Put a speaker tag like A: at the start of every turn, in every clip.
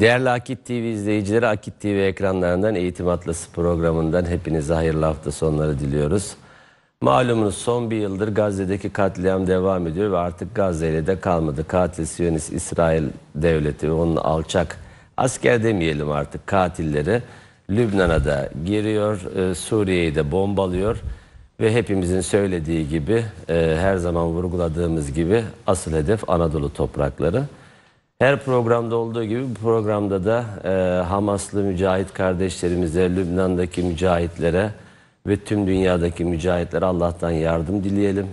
A: Değerli Akit TV izleyicileri, Akit TV ekranlarından Eğitim Atlası programından hepinize hayırlı hafta sonları diliyoruz. Malumunuz son bir yıldır Gazze'deki katliam devam ediyor ve artık Gazze'yle de kalmadı. Katil Siyonist İsrail Devleti ve onun alçak asker demeyelim artık katilleri Lübnan'a da giriyor, e, Suriye'yi de bombalıyor. Ve hepimizin söylediği gibi, e, her zaman vurguladığımız gibi asıl hedef Anadolu toprakları. Her programda olduğu gibi bu programda da e, Hamaslı mücahit kardeşlerimize, Lübnan'daki mücahitlere ve tüm dünyadaki mücahitlere Allah'tan yardım dileyelim.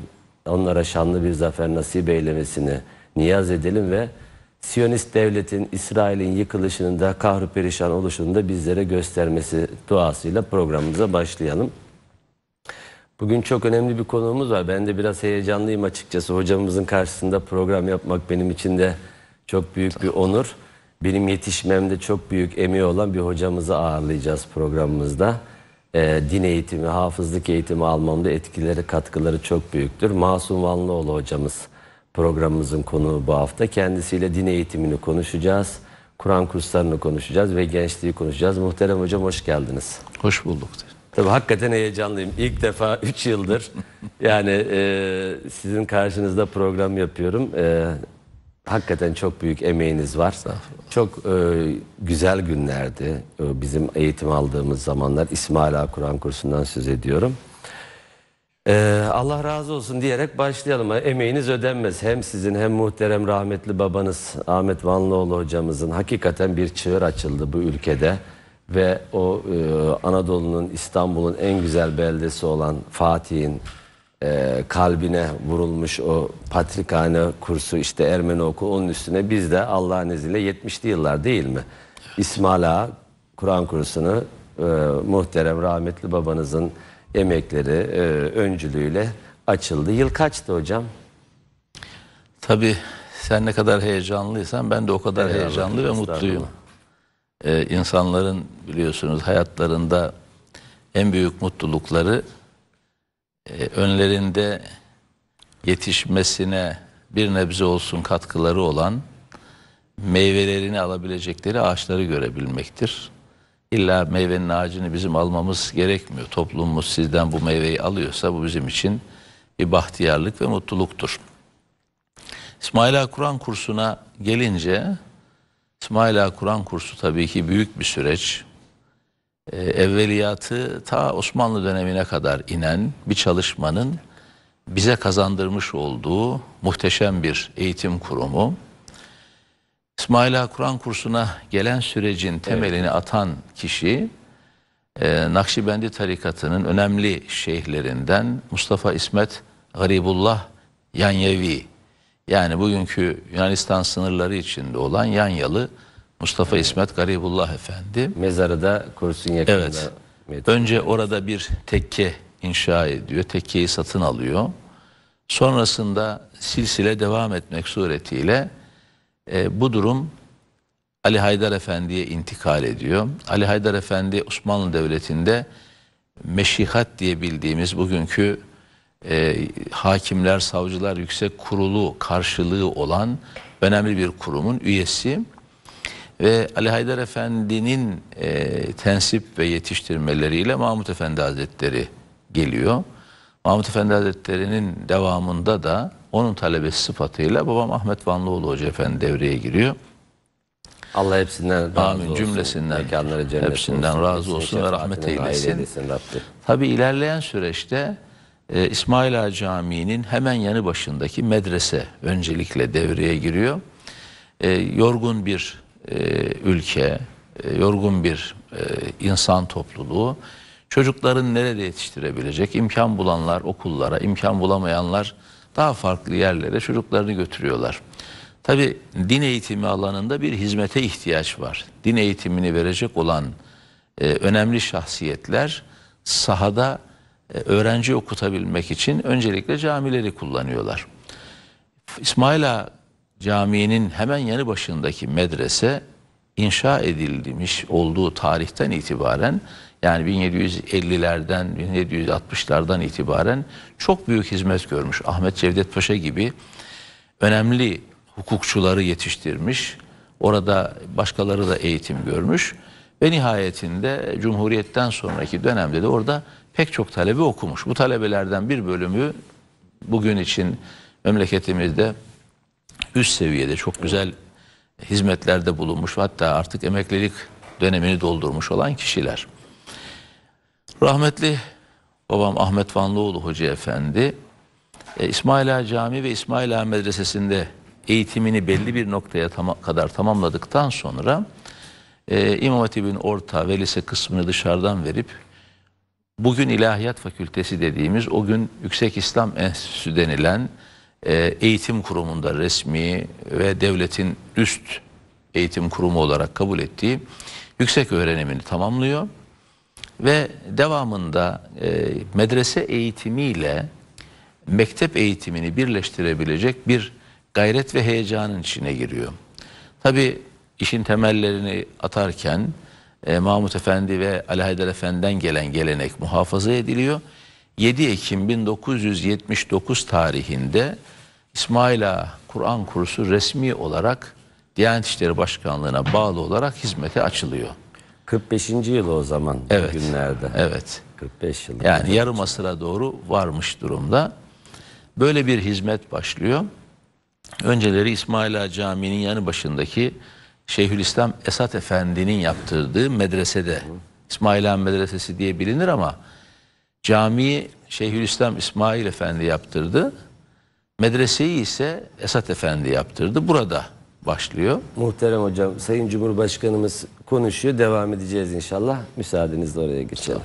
A: Onlara şanlı bir zafer nasip eylemesini niyaz edelim ve Siyonist devletin, İsrail'in yıkılışının da kahru perişan oluşunu da bizlere göstermesi duasıyla programımıza başlayalım. Bugün çok önemli bir konuğumuz var. Ben de biraz heyecanlıyım açıkçası. Hocamızın karşısında program yapmak benim için de çok büyük bir onur. Benim yetişmemde çok büyük emeği olan bir hocamızı ağırlayacağız programımızda. Ee, din eğitimi, hafızlık eğitimi almamda etkileri, katkıları çok büyüktür. Masum Vanlıoğlu hocamız programımızın konuğu bu hafta. Kendisiyle din eğitimini konuşacağız. Kur'an kurslarını konuşacağız ve gençliği konuşacağız. Muhterem hocam hoş geldiniz. Hoş bulduk. Tabii hakikaten heyecanlıyım. İlk defa 3 yıldır yani e, sizin karşınızda program yapıyorum. E, Hakikaten çok büyük emeğiniz varsa Çok e, güzel günlerdi. E, bizim eğitim aldığımız zamanlar İsmail Ağa Kur'an kursundan söz ediyorum. E, Allah razı olsun diyerek başlayalım. E, emeğiniz ödenmez. Hem sizin hem muhterem rahmetli babanız Ahmet Vanlıoğlu hocamızın hakikaten bir çığır açıldı bu ülkede. Ve o e, Anadolu'nun İstanbul'un en güzel beldesi olan Fatih'in e, kalbine vurulmuş o patrikhane kursu işte Ermeni oku onun üstüne biz de Allah'ın izniyle 70'li yıllar değil mi? İsmail Kur'an kursunu e, muhterem rahmetli babanızın emekleri e, öncülüğüyle açıldı. Yıl kaçtı hocam? Tabi sen ne kadar
B: heyecanlıysan ben de o kadar Eyvallah, heyecanlı ve mutluyum. Ee, insanların biliyorsunuz hayatlarında en büyük mutlulukları e, önlerinde yetişmesine bir nebze olsun katkıları olan meyvelerini alabilecekleri ağaçları görebilmektir. İlla meyvenin ağacını bizim almamız gerekmiyor. Toplumumuz sizden bu meyveyi alıyorsa bu bizim için bir bahtiyarlık ve mutluluktur. İsmaila Kur'an kursuna gelince İsmaila Kur'an kursu tabii ki büyük bir süreç. Ee, evveliyatı ta Osmanlı dönemine kadar inen bir çalışmanın bize kazandırmış olduğu muhteşem bir eğitim kurumu. İsmaila Kur'an kursuna gelen sürecin temelini evet. atan kişi e, Nakşibendi tarikatının önemli şeyhlerinden Mustafa İsmet Garibullah Yanyevi yani bugünkü Yunanistan sınırları içinde olan Yanyalı Mustafa evet. İsmet Garibullah Efendi. Mezarı da kursun yakında. Evet. Metin. Önce orada bir tekke inşa ediyor. Tekkeyi satın alıyor. Sonrasında silsile devam etmek suretiyle e, bu durum Ali Haydar Efendi'ye intikal ediyor. Ali Haydar Efendi Osmanlı Devleti'nde meşihat diye bildiğimiz bugünkü e, hakimler, savcılar yüksek kurulu karşılığı olan önemli bir kurumun üyesi. Ve Ali Haydar Efendi'nin e, tensip ve yetiştirmeleriyle Mahmut Efendi Hazretleri geliyor. Mahmut Efendi Hazretleri'nin devamında da onun talebesi sıfatıyla babam Ahmet Vanlıoğlu Hoca Efendi devreye giriyor. Allah hepsinden razı Amin. olsun. Cümlesinden, hepsinden olsun. razı olsun ve rahmet eylesin. Tabi ilerleyen süreçte e, İsmail Ağa Camii'nin hemen yanı başındaki medrese öncelikle devreye giriyor. E, yorgun bir e, ülke, e, yorgun bir e, insan topluluğu çocukların nerede yetiştirebilecek? İmkan bulanlar okullara, imkan bulamayanlar daha farklı yerlere çocuklarını götürüyorlar. Tabi din eğitimi alanında bir hizmete ihtiyaç var. Din eğitimini verecek olan e, önemli şahsiyetler sahada e, öğrenci okutabilmek için öncelikle camileri kullanıyorlar. İsmaila caminin hemen yanı başındaki medrese inşa edilmiş olduğu tarihten itibaren yani 1750'lerden 1760'lardan itibaren çok büyük hizmet görmüş. Ahmet Cevdet Paşa gibi önemli hukukçuları yetiştirmiş. Orada başkaları da eğitim görmüş ve nihayetinde Cumhuriyet'ten sonraki dönemde de orada pek çok talebi okumuş. Bu talebelerden bir bölümü bugün için memleketimizde üst seviyede çok güzel hizmetlerde bulunmuş hatta artık emeklilik dönemini doldurmuş olan kişiler. Rahmetli babam Ahmet Vanlıoğlu Hoca Efendi e, İsmaila Cami ve İsmaila Medresesi'nde eğitimini belli bir noktaya tam kadar tamamladıktan sonra e, İmam Hatip'in orta ve lise kısmını dışarıdan verip bugün İlahiyat Fakültesi dediğimiz o gün Yüksek İslam Enstitüsü denilen e, eğitim kurumunda resmi ve devletin üst eğitim kurumu olarak kabul ettiği yüksek öğrenimini tamamlıyor ve devamında e, medrese eğitimiyle mektep eğitimini birleştirebilecek bir gayret ve heyecanın içine giriyor. Tabi işin temellerini atarken e, Mahmut Efendi ve Ali Haydar Efendi'den gelen gelenek muhafaza ediliyor. 7 Ekim 1979 tarihinde İsmaila Kur'an kursu resmi olarak Diyanet İşleri Başkanlığı'na bağlı olarak hizmete açılıyor. 45. yıl
A: o zaman evet, günlerde. Evet. 45 yıl. Yani yarım
B: asıra doğru varmış durumda. Böyle bir hizmet başlıyor. Önceleri İsmaila Ağa Camii'nin yanı başındaki Şeyhülislam Esat Efendi'nin yaptırdığı medresede. İsmail Ağa Medresesi diye bilinir ama Camiyi Şeyhülislam İsmail Efendi yaptırdı. Medreseyi ise Esat Efendi yaptırdı. Burada
A: başlıyor. Muhterem hocam, Sayın Cumhurbaşkanımız konuşuyor. Devam edeceğiz inşallah. Müsaadenizle oraya geçelim.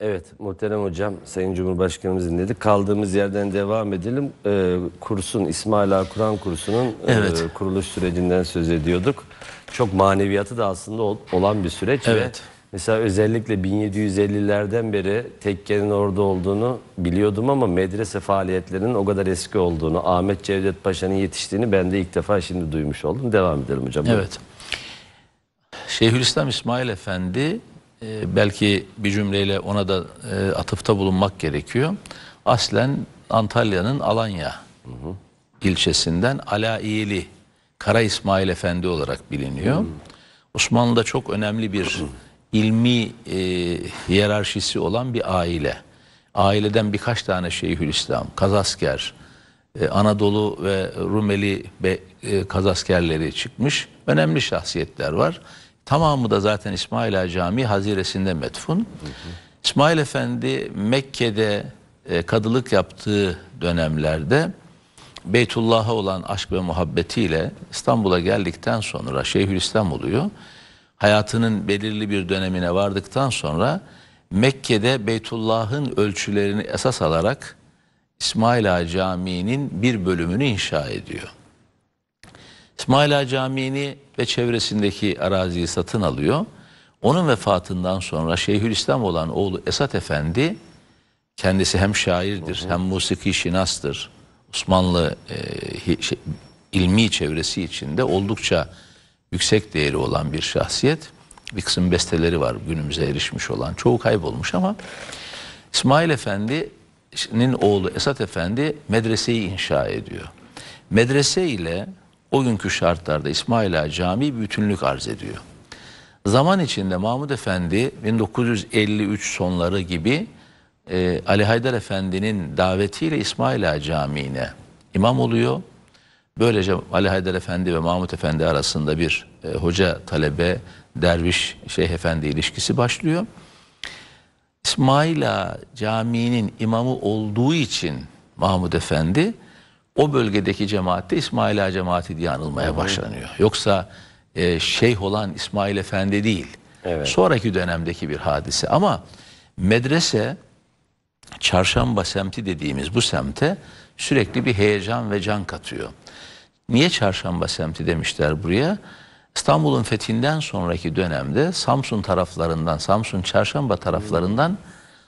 A: Evet, muhterem hocam, Sayın Cumhurbaşkanımız dedi, Kaldığımız yerden devam edelim. Ee, kursun, İsmail Ağa Kur'an kursunun e, evet. e, kuruluş sürecinden söz ediyorduk. Çok maneviyatı da aslında olan bir süreç evet. ve Mesela özellikle 1750'lerden beri tekkenin orada olduğunu biliyordum ama medrese faaliyetlerinin o kadar eski olduğunu, Ahmet Cevdet Paşa'nın yetiştiğini ben de ilk defa şimdi duymuş oldum. Devam edelim hocam. Evet. Şeyhülislam İsmail Efendi e,
B: belki bir cümleyle ona da e, atıfta bulunmak gerekiyor. Aslen Antalya'nın Alanya hı hı. ilçesinden Alaiyeli Kara İsmail Efendi olarak biliniyor. Hı. Osmanlı'da çok önemli bir ilmi e, hiyerarşisi olan bir aile. Aileden birkaç tane Şeyhülislam, Kazasker, e, Anadolu ve Rumeli be, e, Kazaskerleri çıkmış. Önemli şahsiyetler var. Tamamı da zaten İsmail'a Ağa Camii haziresinde metfun. Hı hı. İsmail Efendi Mekke'de e, kadılık yaptığı dönemlerde Beytullah'a olan aşk ve muhabbetiyle İstanbul'a geldikten sonra Şeyhülislam oluyor hayatının belirli bir dönemine vardıktan sonra Mekke'de Beytullah'ın ölçülerini esas alarak İsmaila Camii'nin bir bölümünü inşa ediyor. İsmaila Camii'ni ve çevresindeki araziyi satın alıyor. Onun vefatından sonra Şeyhülislam olan oğlu Esat Efendi kendisi hem şairdir hem musiki şinastır. Osmanlı e, şey, ilmi çevresi içinde oldukça yüksek değeri olan bir şahsiyet. Bir kısım besteleri var günümüze erişmiş olan. Çoğu kaybolmuş ama İsmail Efendi'nin oğlu Esat Efendi medreseyi inşa ediyor. Medrese ile o günkü şartlarda İsmaila Ağa Camii bütünlük arz ediyor. Zaman içinde Mahmud Efendi 1953 sonları gibi e, Ali Haydar Efendi'nin davetiyle İsmaila Camii'ne imam oluyor. Böylece Ali Haydar Efendi ve Mahmut Efendi arasında bir e, hoca talebe derviş şeyh efendi ilişkisi başlıyor. İsmaila caminin imamı olduğu için Mahmut Efendi o bölgedeki cemaatte İsmaila cemaati diye anılmaya başlanıyor. Yoksa e, şeyh olan İsmail Efendi değil. Evet. Sonraki dönemdeki bir hadise ama medrese çarşamba semti dediğimiz bu semte sürekli bir heyecan ve can katıyor. Niye çarşamba semti demişler buraya? İstanbul'un fethinden sonraki dönemde Samsun taraflarından, Samsun çarşamba taraflarından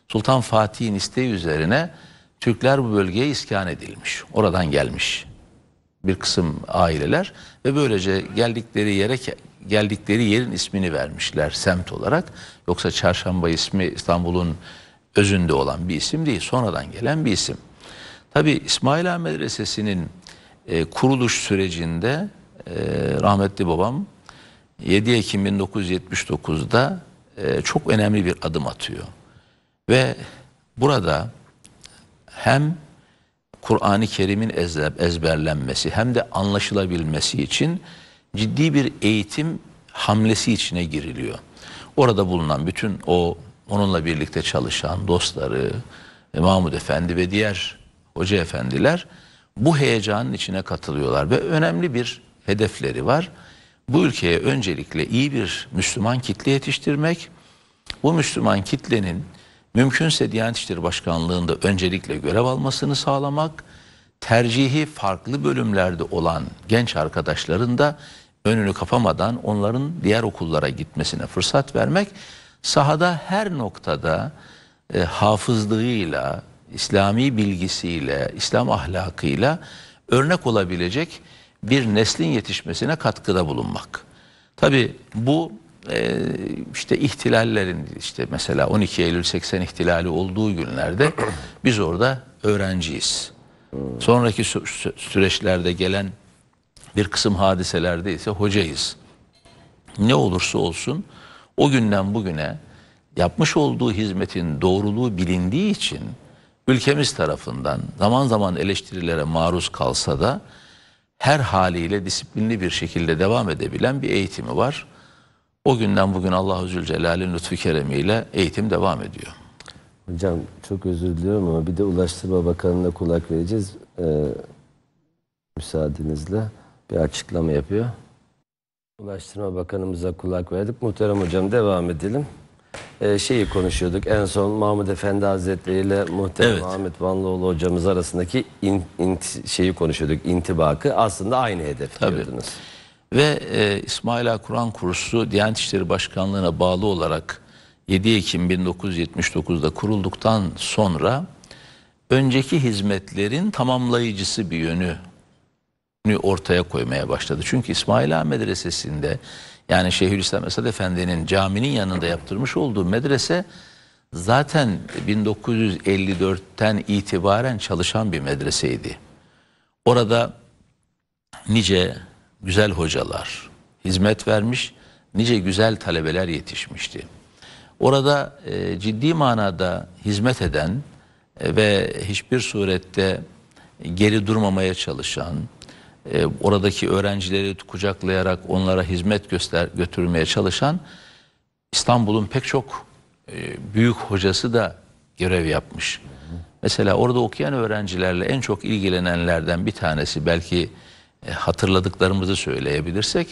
B: Sultan Fatih'in isteği üzerine Türkler bu bölgeye iskan edilmiş. Oradan gelmiş bir kısım aileler ve böylece geldikleri yere geldikleri yerin ismini vermişler semt olarak. Yoksa çarşamba ismi İstanbul'un özünde olan bir isim değil, sonradan gelen bir isim. Tabi İsmail İsmaila Medresesi'nin e, kuruluş sürecinde e, rahmetli babam 7 Ekim 1979'da e, çok önemli bir adım atıyor. Ve burada hem Kur'an-ı Kerim'in ezberlenmesi hem de anlaşılabilmesi için ciddi bir eğitim hamlesi içine giriliyor. Orada bulunan bütün o onunla birlikte çalışan dostları, e, Mahmud Efendi ve diğer hoca efendiler bu heyecanın içine katılıyorlar ve önemli bir hedefleri var. Bu ülkeye öncelikle iyi bir Müslüman kitle yetiştirmek, bu Müslüman kitlenin mümkünse Diyanet İşleri Başkanlığı'nda öncelikle görev almasını sağlamak, tercihi farklı bölümlerde olan genç arkadaşların da önünü kapamadan onların diğer okullara gitmesine fırsat vermek, sahada her noktada e, hafızlığıyla, İslami bilgisiyle, İslam ahlakıyla örnek olabilecek bir neslin yetişmesine katkıda bulunmak. Tabi bu e, işte ihtilallerin işte mesela 12 Eylül 80 ihtilali olduğu günlerde biz orada öğrenciyiz. Sonraki sü süreçlerde gelen bir kısım hadiselerde ise hocayız. Ne olursa olsun o günden bugüne yapmış olduğu hizmetin doğruluğu bilindiği için ülkemiz tarafından zaman zaman eleştirilere maruz kalsa da her haliyle disiplinli bir şekilde devam edebilen bir eğitimi var. O günden bugün Allahu Zülcelal'in lütfu keremiyle eğitim devam ediyor.
A: Hocam çok özür diliyorum ama bir de Ulaştırma Bakanı'na kulak vereceğiz. Ee, müsaadenizle bir açıklama yapıyor. Ulaştırma Bakanımıza kulak verdik. Muhterem Hocam devam edelim e, şeyi konuşuyorduk. En son Mahmud Efendi Hazretleri ile muhterem evet. Ahmet Vanlıoğlu hocamız arasındaki in, in, şeyi konuşuyorduk. İntibakı aslında aynı hedef Tabii. diyordunuz. Ve e, İsmaila Kur'an Kursu Diyanet İşleri Başkanlığı'na bağlı olarak
B: 7 Ekim 1979'da kurulduktan sonra önceki hizmetlerin tamamlayıcısı bir yönü ortaya koymaya başladı. Çünkü İsmail Han Medresesi'nde yani Şeyhülislam Esad Efendi'nin caminin yanında yaptırmış olduğu medrese zaten 1954'ten itibaren çalışan bir medreseydi. Orada nice güzel hocalar hizmet vermiş, nice güzel talebeler yetişmişti. Orada e, ciddi manada hizmet eden e, ve hiçbir surette geri durmamaya çalışan, e, oradaki öğrencileri kucaklayarak onlara hizmet göster götürmeye çalışan İstanbul'un pek çok e, büyük hocası da görev yapmış. Mesela orada okuyan öğrencilerle en çok ilgilenenlerden bir tanesi belki e, hatırladıklarımızı söyleyebilirsek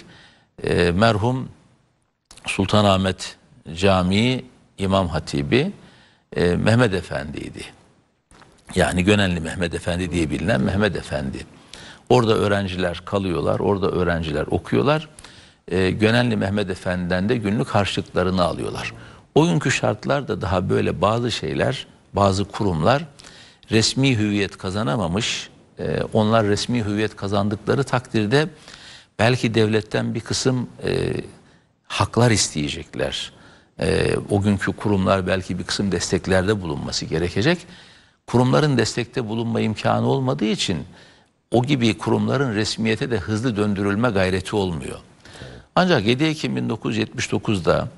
B: e, merhum Sultanahmet Camii İmam Hatibi e, Mehmet Efendi'ydi. Yani Gönenli Mehmet Efendi diye bilinen Mehmet Efendi. Orada öğrenciler kalıyorlar, orada öğrenciler okuyorlar. E, Gönenli Mehmet Efendi'den de günlük harçlıklarını alıyorlar. O günkü şartlar da daha böyle bazı şeyler, bazı kurumlar resmi hüviyet kazanamamış. E, onlar resmi hüviyet kazandıkları takdirde belki devletten bir kısım e, haklar isteyecekler. E, o günkü kurumlar belki bir kısım desteklerde bulunması gerekecek. Kurumların destekte bulunma imkanı olmadığı için o gibi kurumların resmiyete de hızlı döndürülme gayreti olmuyor. Ancak 7 Ekim 1979'da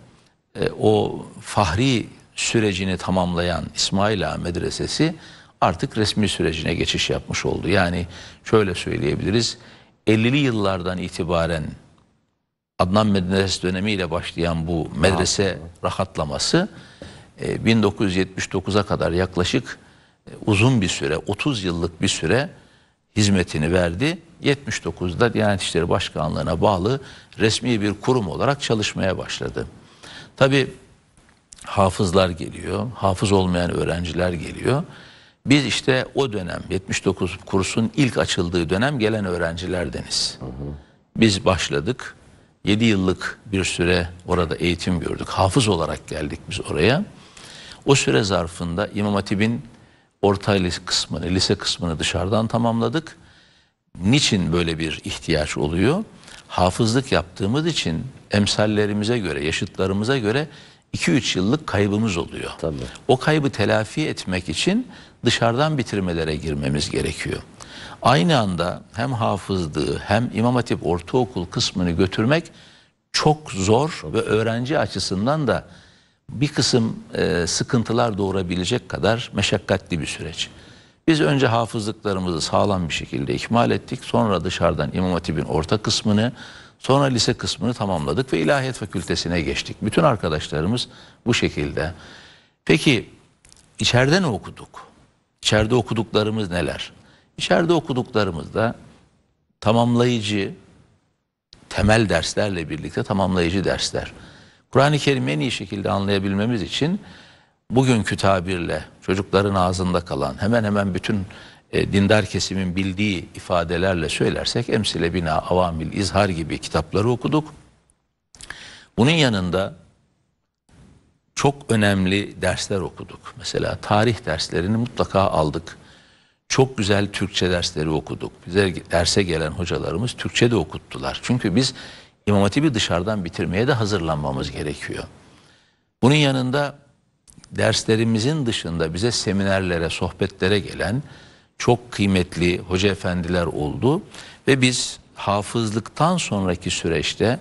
B: e, o fahri sürecini tamamlayan İsmail Ağa Medresesi artık resmi sürecine geçiş yapmış oldu. Yani şöyle söyleyebiliriz 50'li yıllardan itibaren Adnan Medresesi dönemiyle başlayan bu medrese rahatlaması 1979'a e, kadar yaklaşık e, uzun bir süre 30 yıllık bir süre hizmetini verdi. 79'da Diyanet İşleri Başkanlığı'na bağlı resmi bir kurum olarak çalışmaya başladı. Tabi hafızlar geliyor, hafız olmayan öğrenciler geliyor. Biz işte o dönem 79 kursun ilk açıldığı dönem gelen öğrencilerdeniz. Biz başladık. 7 yıllık bir süre orada eğitim gördük. Hafız olarak geldik biz oraya. O süre zarfında İmam Hatip'in orta kısmını, lise kısmını dışarıdan tamamladık. Niçin böyle bir ihtiyaç oluyor? Hafızlık yaptığımız için emsallerimize göre, yaşıtlarımıza göre 2-3 yıllık kaybımız oluyor. Tabii. O kaybı telafi etmek için dışarıdan bitirmelere girmemiz gerekiyor. Aynı anda hem hafızlığı hem İmam Hatip ortaokul kısmını götürmek çok zor Tabii. ve öğrenci açısından da bir kısım e, sıkıntılar doğurabilecek kadar meşakkatli bir süreç. Biz önce hafızlıklarımızı sağlam bir şekilde ihmal ettik. Sonra dışarıdan İmam Hatip'in orta kısmını, sonra lise kısmını tamamladık ve İlahiyat Fakültesine geçtik. Bütün arkadaşlarımız bu şekilde. Peki içeride ne okuduk? İçeride okuduklarımız neler? İçeride okuduklarımızda tamamlayıcı temel derslerle birlikte tamamlayıcı dersler. Kur'an-ı Kerim'i en iyi şekilde anlayabilmemiz için bugünkü tabirle çocukların ağzında kalan hemen hemen bütün e, dindar kesimin bildiği ifadelerle söylersek Emsile Bina, Avamil, İzhar gibi kitapları okuduk. Bunun yanında çok önemli dersler okuduk. Mesela tarih derslerini mutlaka aldık. Çok güzel Türkçe dersleri okuduk. Bize derse gelen hocalarımız Türkçe de okuttular. Çünkü biz İmam Hatip'i dışarıdan bitirmeye de hazırlanmamız gerekiyor. Bunun yanında derslerimizin dışında bize seminerlere, sohbetlere gelen çok kıymetli hoca efendiler oldu ve biz hafızlıktan sonraki süreçte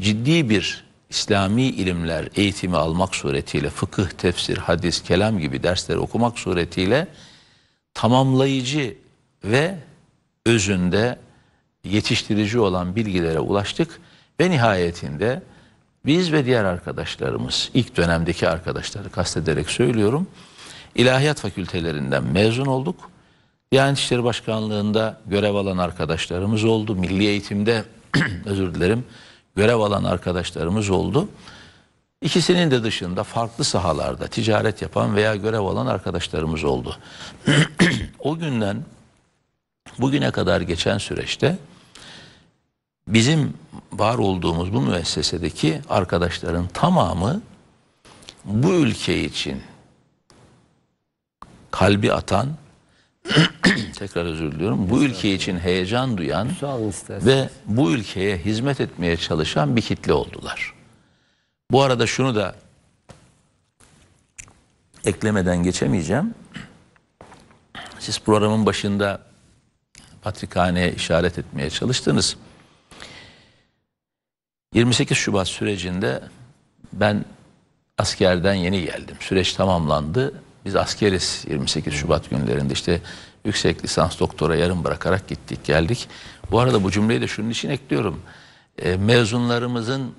B: ciddi bir İslami ilimler eğitimi almak suretiyle fıkıh, tefsir, hadis, kelam gibi dersleri okumak suretiyle tamamlayıcı ve özünde yetiştirici olan bilgilere ulaştık ve nihayetinde biz ve diğer arkadaşlarımız, ilk dönemdeki arkadaşları kastederek söylüyorum, ilahiyat fakültelerinden mezun olduk. Diyanet İşleri Başkanlığı'nda görev alan arkadaşlarımız oldu. Milli Eğitim'de, özür dilerim, görev alan arkadaşlarımız oldu. İkisinin de dışında farklı sahalarda ticaret yapan veya görev alan arkadaşlarımız oldu. o günden bugüne kadar geçen süreçte bizim var olduğumuz bu müessesedeki arkadaşların tamamı bu ülke için kalbi atan tekrar özür diliyorum. Bu ülke için heyecan duyan ve bu ülkeye hizmet etmeye çalışan bir kitle oldular. Bu arada şunu da eklemeden geçemeyeceğim. Siz programın başında patrikhaneye işaret etmeye çalıştınız. 28 Şubat sürecinde ben askerden yeni geldim. Süreç tamamlandı. Biz askeriz 28 Şubat günlerinde işte yüksek lisans doktora yarım bırakarak gittik geldik. Bu arada bu cümleyi de şunun için ekliyorum. E, mezunlarımızın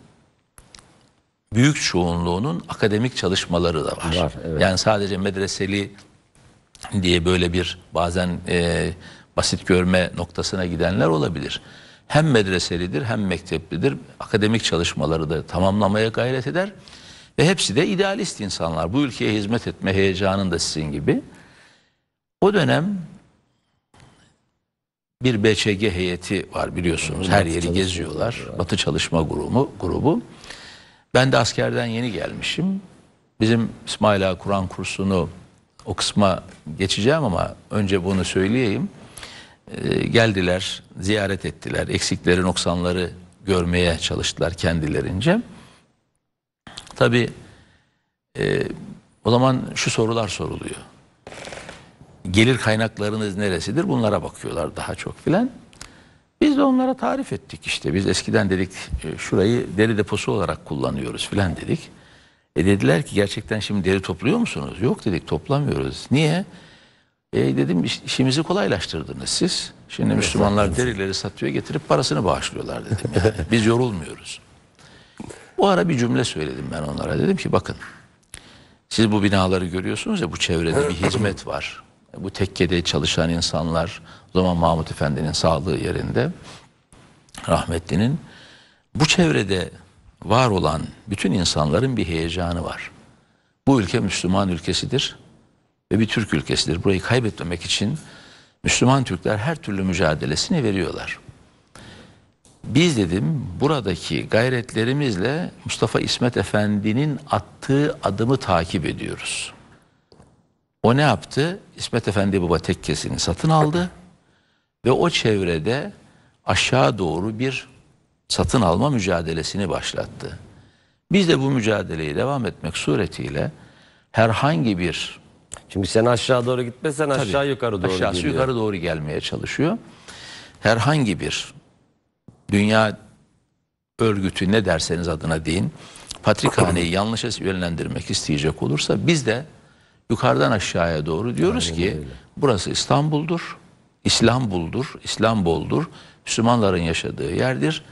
B: büyük çoğunluğunun akademik çalışmaları da var. var evet. Yani sadece medreseli diye böyle bir bazen e, basit görme noktasına gidenler olabilir hem medreselidir hem mekteplidir. Akademik çalışmaları da tamamlamaya gayret eder. Ve hepsi de idealist insanlar. Bu ülkeye hizmet etme heyecanında sizin gibi. O dönem bir BÇG heyeti var biliyorsunuz. Her yeri geziyorlar. Batı Çalışma Grubu. grubu. Ben de askerden yeni gelmişim. Bizim İsmaila Kur'an kursunu o kısma geçeceğim ama önce bunu söyleyeyim. Ee, geldiler, ziyaret ettiler. Eksikleri, noksanları görmeye çalıştılar kendilerince. Tabii e, o zaman şu sorular soruluyor. Gelir kaynaklarınız neresidir? Bunlara bakıyorlar daha çok filan. Biz de onlara tarif ettik işte. Biz eskiden dedik e, şurayı deri deposu olarak kullanıyoruz filan dedik. E dediler ki gerçekten şimdi deri topluyor musunuz? Yok dedik toplamıyoruz. Niye? E dedim işimizi kolaylaştırdınız siz. Şimdi Müslümanlar derileri satıyor getirip parasını bağışlıyorlar dedim. Yani. Biz yorulmuyoruz. Bu ara bir cümle söyledim ben onlara. Dedim ki bakın siz bu binaları görüyorsunuz ya bu çevrede bir hizmet var. Bu tekkede çalışan insanlar o zaman Mahmut Efendi'nin sağlığı yerinde rahmetlinin bu çevrede var olan bütün insanların bir heyecanı var. Bu ülke Müslüman ülkesidir ve bir Türk ülkesidir. Burayı kaybetmemek için Müslüman Türkler her türlü mücadelesini veriyorlar. Biz dedim buradaki gayretlerimizle Mustafa İsmet Efendi'nin attığı adımı takip ediyoruz. O ne yaptı? İsmet Efendi Baba tekkesini satın aldı ve o çevrede aşağı doğru bir satın alma mücadelesini başlattı. Biz de bu mücadeleyi devam etmek suretiyle herhangi bir Şimdi sen aşağı doğru gitmesen aşağı Tabii, yukarı doğru aşağısı geliyor. yukarı doğru gelmeye çalışıyor. Herhangi bir dünya örgütü ne derseniz adına deyin patrikhaneyi yanlış yönlendirmek isteyecek olursa biz de yukarıdan aşağıya doğru diyoruz Aynen ki öyle. burası İstanbul'dur, İstanbul'dur, İstanbul'dur, Müslümanların yaşadığı yerdir.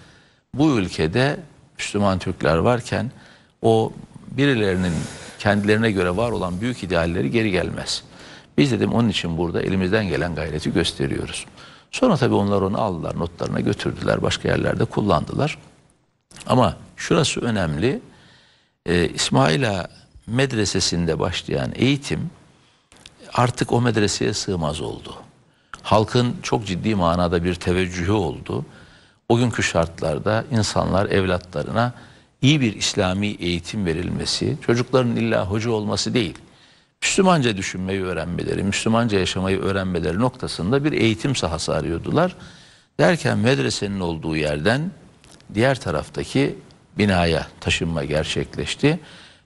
B: Bu ülkede Müslüman Türkler varken o birilerinin kendilerine göre var olan büyük idealleri geri gelmez. Biz dedim onun için burada elimizden gelen gayreti gösteriyoruz. Sonra tabii onlar onu aldılar, notlarına götürdüler, başka yerlerde kullandılar. Ama şurası önemli, e, İsmaila medresesinde başlayan eğitim artık o medreseye sığmaz oldu. Halkın çok ciddi manada bir teveccühü oldu. O günkü şartlarda insanlar evlatlarına iyi bir İslami eğitim verilmesi, çocukların illa hoca olması değil, Müslümanca düşünmeyi öğrenmeleri, Müslümanca yaşamayı öğrenmeleri noktasında bir eğitim sahası arıyordular. Derken medresenin olduğu yerden diğer taraftaki binaya taşınma gerçekleşti.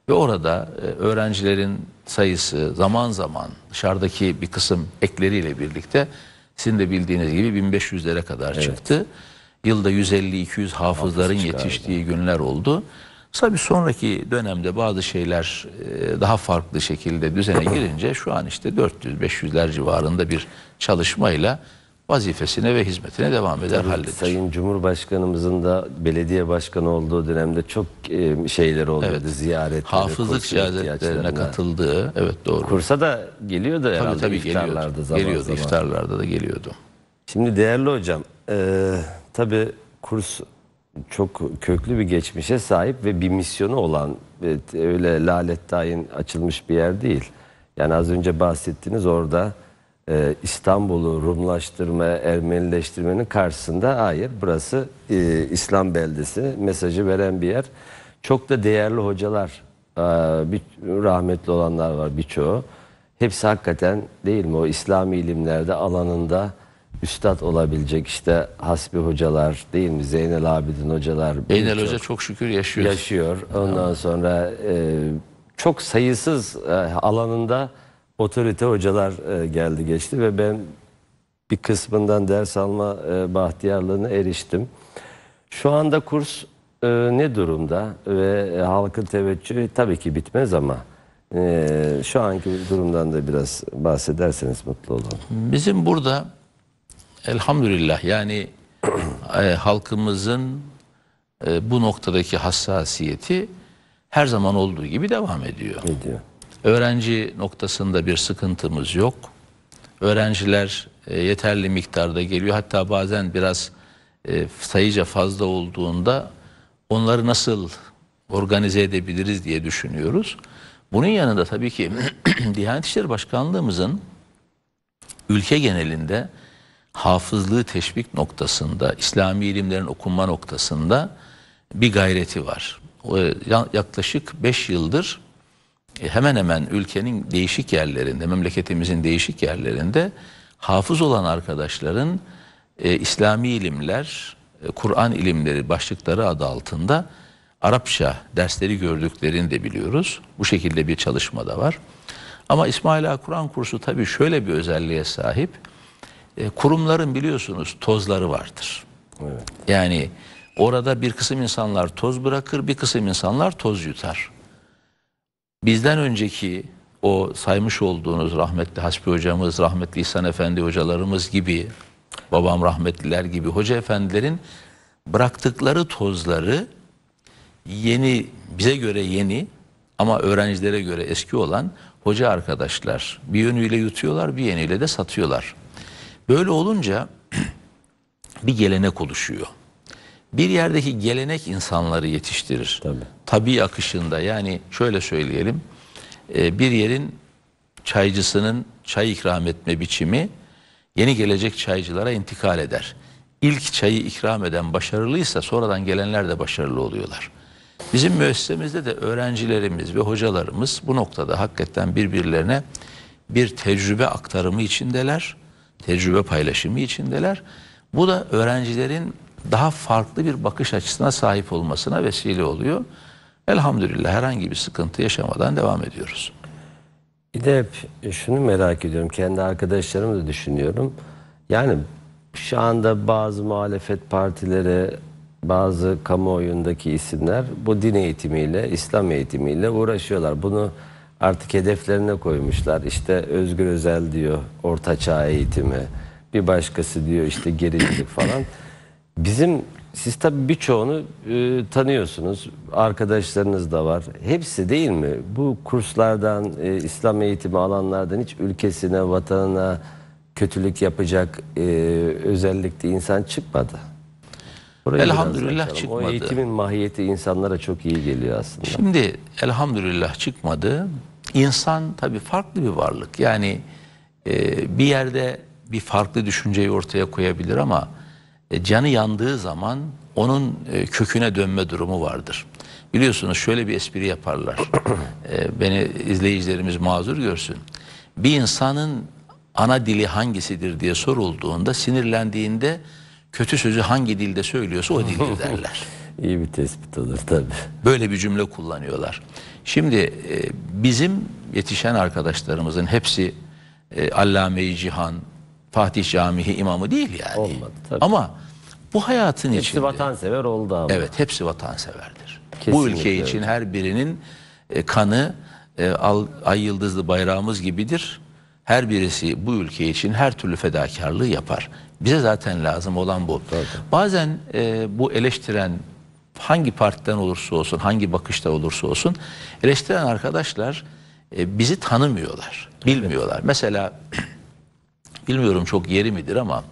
B: Ve orada e, öğrencilerin sayısı zaman zaman dışarıdaki bir kısım ekleriyle birlikte sizin de bildiğiniz gibi 1500'lere kadar evet. çıktı. Yılda 150-200 hafızların yetiştiği günler oldu. Tabii sonraki dönemde bazı şeyler e, daha farklı şekilde düzene girince şu an işte 400-500'ler civarında bir çalışmayla vazifesine ve hizmetine devam eder Tabii halleder.
A: Sayın Cumhurbaşkanımızın da belediye başkanı olduğu dönemde çok e, şeyler oldu. Evet. Ziyaretleri, Hafızlık ziyaretlerine katıldığı. Evet doğru. Kursa da geliyordu tabii, herhalde tabii, iftarlarda geliyordu. zaman geliyordu, zaman. İftarlarda da geliyordu. Şimdi değerli hocam... E, Tabii kurs çok köklü bir geçmişe sahip ve bir misyonu olan öyle lalet açılmış bir yer değil. Yani az önce bahsettiniz orada e, İstanbul'u Rumlaştırma, Ermenileştirmenin karşısında hayır burası e, İslam beldesi mesajı veren bir yer. Çok da değerli hocalar, e, bir, rahmetli olanlar var birçoğu. Hepsi hakikaten değil mi o İslami ilimlerde alanında üstad olabilecek işte Hasbi hocalar değil mi? Zeynel Abidin hocalar. Zeynel Hoca
B: çok şükür yaşıyor. Yaşıyor.
A: Ondan tamam. sonra e, çok sayısız e, alanında otorite hocalar e, geldi geçti ve ben bir kısmından ders alma e, bahtiyarlığına eriştim. Şu anda kurs e, ne durumda ve e, halkın teveccühü tabii ki bitmez ama e, şu anki durumdan da biraz bahsederseniz mutlu olurum.
B: Bizim burada elhamdülillah yani e, halkımızın e, bu noktadaki hassasiyeti her zaman olduğu gibi devam ediyor. Ediyor. Öğrenci noktasında bir sıkıntımız yok. Öğrenciler e, yeterli miktarda geliyor. Hatta bazen biraz e, sayıca fazla olduğunda onları nasıl organize edebiliriz diye düşünüyoruz. Bunun yanında tabii ki Diyanet İşleri Başkanlığımızın ülke genelinde hafızlığı teşvik noktasında, İslami ilimlerin okunma noktasında bir gayreti var. yaklaşık 5 yıldır e, hemen hemen ülkenin değişik yerlerinde, memleketimizin değişik yerlerinde hafız olan arkadaşların e, İslami ilimler, e, Kur'an ilimleri başlıkları adı altında Arapça dersleri gördüklerini de biliyoruz. Bu şekilde bir çalışma da var. Ama İsmaila Kur'an kursu tabii şöyle bir özelliğe sahip e, kurumların biliyorsunuz tozları vardır. Evet. Yani orada bir kısım insanlar toz bırakır, bir kısım insanlar toz yutar. Bizden önceki o saymış olduğunuz rahmetli Hasbi hocamız, rahmetli İhsan Efendi hocalarımız gibi, babam rahmetliler gibi hoca efendilerin bıraktıkları tozları yeni, bize göre yeni ama öğrencilere göre eski olan hoca arkadaşlar bir yönüyle yutuyorlar, bir yönüyle de satıyorlar. Böyle olunca bir gelenek oluşuyor. Bir yerdeki gelenek insanları yetiştirir. Tabii. Tabii akışında yani şöyle söyleyelim. E, bir yerin çaycısının çay ikram etme biçimi yeni gelecek çaycılara intikal eder. İlk çayı ikram eden başarılıysa sonradan gelenler de başarılı oluyorlar. Bizim müessesemizde de öğrencilerimiz ve hocalarımız bu noktada hakikaten birbirlerine bir tecrübe aktarımı içindeler tecrübe paylaşımı içindeler. Bu da öğrencilerin daha farklı bir bakış açısına sahip olmasına vesile oluyor. Elhamdülillah herhangi bir sıkıntı yaşamadan devam
A: ediyoruz. Bir de hep şunu merak ediyorum. Kendi arkadaşlarımı da düşünüyorum. Yani şu anda bazı muhalefet partileri, bazı kamuoyundaki isimler bu din eğitimiyle, İslam eğitimiyle uğraşıyorlar. Bunu artık hedeflerine koymuşlar. İşte Özgür Özel diyor ortaçağ eğitimi, bir başkası diyor işte gericilik falan. Bizim siz tabii birçoğunu e, tanıyorsunuz. Arkadaşlarınız da var. Hepsi değil mi? Bu kurslardan, e, İslam eğitimi alanlardan hiç ülkesine, vatanına kötülük yapacak e, özellikle insan çıkmadı. Burayı elhamdülillah çıkmadı. O eğitimin mahiyeti insanlara çok iyi geliyor aslında. Şimdi elhamdülillah çıkmadı.
B: İnsan tabii farklı bir varlık. Yani e, bir yerde bir farklı düşünceyi ortaya koyabilir ama e, canı yandığı zaman onun e, köküne dönme durumu vardır. Biliyorsunuz şöyle bir espri yaparlar. e, beni izleyicilerimiz mazur görsün. Bir insanın ana dili hangisidir diye sorulduğunda sinirlendiğinde kötü sözü hangi dilde söylüyorsa o dilde derler. İyi bir tespit olur tabii. Böyle bir cümle kullanıyorlar. Şimdi e, bizim yetişen arkadaşlarımızın hepsi e, Allame-i Cihan, Fatih Camii imamı değil yani. Olmadı tabii. Ama bu hayatın hepsi içinde. Hepsi
A: vatansever oldu ama. Evet
B: hepsi vatanseverdir.
A: Kesinlikle bu ülke için
B: her birinin e, kanı e, al, ay yıldızlı bayrağımız gibidir. Her birisi bu ülke için her türlü fedakarlığı yapar. Bize zaten lazım olan bu. Tabii. Bazen e, bu eleştiren hangi partiden olursa olsun, hangi bakışta olursa olsun eleştiren arkadaşlar e, bizi tanımıyorlar, bilmiyorlar. Evet. Mesela bilmiyorum çok yeri midir ama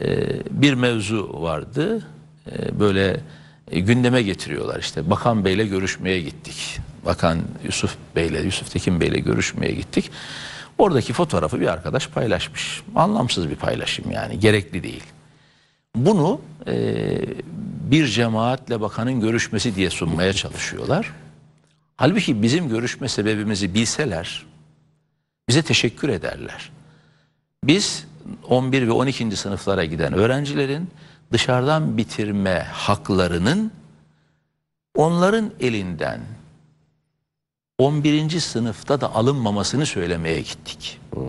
B: e, bir mevzu vardı. E, böyle e, gündeme getiriyorlar işte Bakan Bey'le görüşmeye gittik. Bakan Yusuf Bey'le, Yusuf Tekin Bey'le görüşmeye gittik. Oradaki fotoğrafı bir arkadaş paylaşmış. Anlamsız bir paylaşım yani gerekli değil. Bunu e, bir cemaatle bakanın görüşmesi diye sunmaya çalışıyorlar. Halbuki bizim görüşme sebebimizi bilseler bize teşekkür ederler. Biz 11 ve 12. sınıflara giden öğrencilerin dışarıdan bitirme haklarının onların elinden 11. sınıfta da alınmamasını söylemeye gittik. Hmm.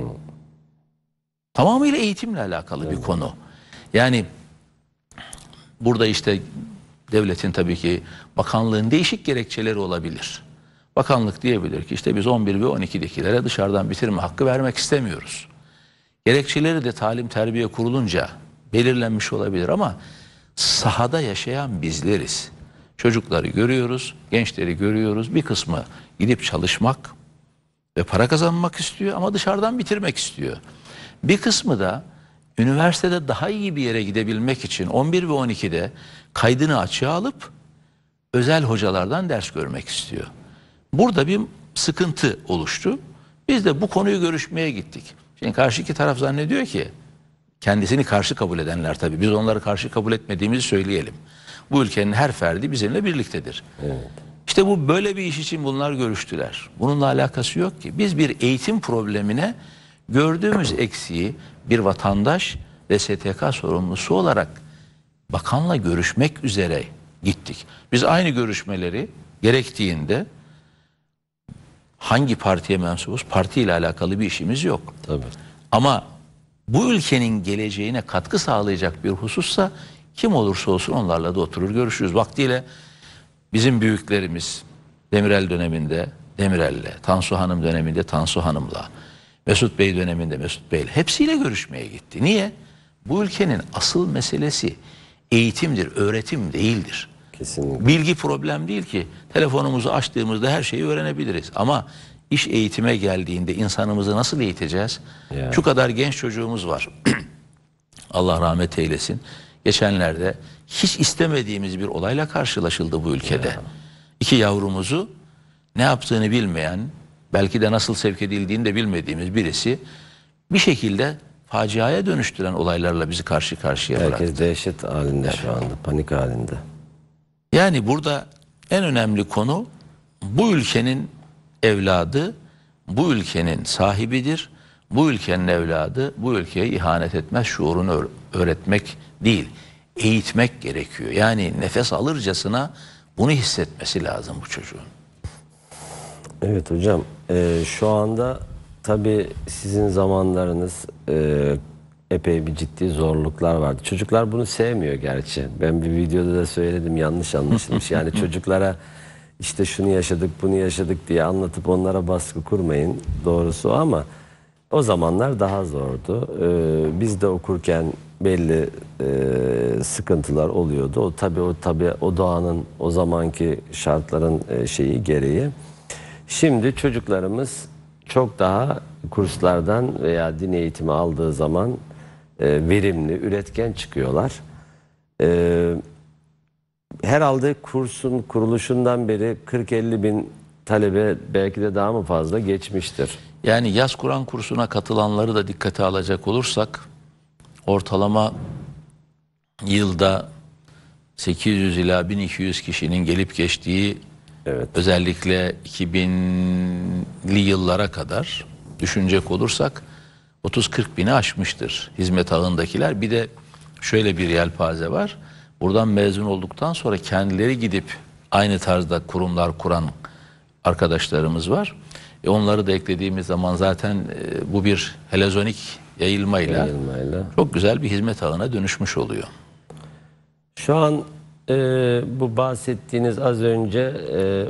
B: Tamamıyla eğitimle alakalı bir konu. Yani Burada işte devletin tabii ki bakanlığın değişik gerekçeleri olabilir. Bakanlık diyebilir ki işte biz 11 ve 12'dekilere dışarıdan bitirme hakkı vermek istemiyoruz. Gerekçeleri de talim terbiye kurulunca belirlenmiş olabilir ama sahada yaşayan bizleriz. Çocukları görüyoruz, gençleri görüyoruz. Bir kısmı gidip çalışmak ve para kazanmak istiyor ama dışarıdan bitirmek istiyor. Bir kısmı da üniversitede daha iyi bir yere gidebilmek için 11 ve 12'de kaydını açığa alıp özel hocalardan ders görmek istiyor. Burada bir sıkıntı oluştu. Biz de bu konuyu görüşmeye gittik. Şimdi karşı iki taraf zannediyor ki kendisini karşı kabul edenler tabii. Biz onları karşı kabul etmediğimizi söyleyelim. Bu ülkenin her ferdi bizimle birliktedir. Evet. İşte bu böyle bir iş için bunlar görüştüler. Bununla alakası yok ki. Biz bir eğitim problemine Gördüğümüz eksiği bir vatandaş ve STK sorumlusu olarak bakanla görüşmek üzere gittik. Biz aynı görüşmeleri gerektiğinde hangi partiye mensubuz? Partiyle alakalı bir işimiz yok. Tabii. Ama bu ülkenin geleceğine katkı sağlayacak bir husussa kim olursa olsun onlarla da oturur görüşürüz. Vaktiyle bizim büyüklerimiz Demirel döneminde Demirel'le, Tansu Hanım döneminde Tansu Hanım'la, Mesut Bey döneminde Mesut Bey'le hepsiyle görüşmeye gitti. Niye? Bu ülkenin asıl meselesi eğitimdir, öğretim değildir. Kesinlikle. Bilgi problem değil ki. Telefonumuzu açtığımızda her şeyi öğrenebiliriz. Ama iş eğitime geldiğinde insanımızı nasıl eğiteceğiz? Yani. Şu kadar genç çocuğumuz var. Allah rahmet eylesin. Geçenlerde hiç istemediğimiz bir olayla karşılaşıldı bu ülkede. Ya. İki yavrumuzu ne yaptığını bilmeyen belki de nasıl sevk edildiğini de bilmediğimiz birisi bir şekilde faciaya dönüştüren olaylarla bizi karşı karşıya bıraktı. Herkes dehşet halinde evet. şu anda, panik halinde. Yani burada en önemli konu bu ülkenin evladı, bu ülkenin sahibidir. Bu ülkenin evladı bu ülkeye ihanet etmez şuurunu öğretmek değil, eğitmek gerekiyor. Yani nefes alırcasına bunu hissetmesi
A: lazım bu çocuğun. Evet hocam, e, şu anda tabii sizin zamanlarınız e, epey bir ciddi zorluklar vardı. Çocuklar bunu sevmiyor gerçi. Ben bir videoda da söyledim yanlış anlaşılmış. Yani çocuklara işte şunu yaşadık bunu yaşadık diye anlatıp onlara baskı kurmayın doğrusu ama o zamanlar daha zordu. Ee, biz de okurken belli e, sıkıntılar oluyordu. O tabii o tabii o doğanın o zamanki şartların e, şeyi gereği. Şimdi çocuklarımız çok daha kurslardan veya din eğitimi aldığı zaman e, verimli, üretken çıkıyorlar. E, her aldığı kursun kuruluşundan beri 40-50 bin talebe belki de daha mı fazla geçmiştir.
B: Yani yaz Kur'an kursuna katılanları da dikkate alacak olursak ortalama yılda 800 ila 1200 kişinin gelip geçtiği Evet. Özellikle 2000'li yıllara kadar düşünecek olursak 30-40 bini aşmıştır hizmet ağındakiler. Bir de şöyle bir yelpaze var. Buradan mezun olduktan sonra kendileri gidip aynı tarzda kurumlar kuran arkadaşlarımız var. E onları da eklediğimiz zaman zaten e, bu bir helezonik yayılmayla, yayılmayla çok güzel bir hizmet ağına dönüşmüş oluyor.
A: Şu an ee, bu bahsettiğiniz az önce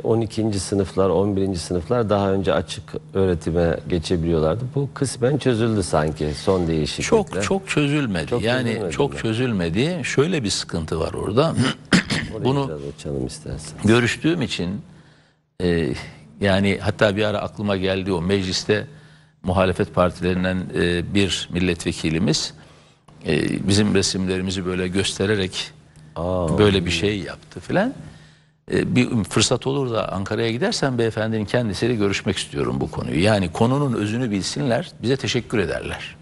A: e, 12. sınıflar, 11. sınıflar daha önce açık öğretime geçebiliyorlardı. Bu kısmen çözüldü sanki son değişiklikle. Çok çok çözülmedi. Çok yani çözülmedi çok mi? çözülmedi. Şöyle bir sıkıntı var orada. Bunu açalım istersen.
B: Görüştüğüm için e, yani hatta bir ara aklıma geldi o mecliste muhalefet partilerinden e, bir milletvekilimiz e, bizim resimlerimizi böyle göstererek böyle bir şey yaptı filan. E, bir fırsat olur da Ankara'ya gidersen beyefendinin kendisiyle görüşmek istiyorum bu konuyu. Yani konunun özünü bilsinler, bize teşekkür ederler.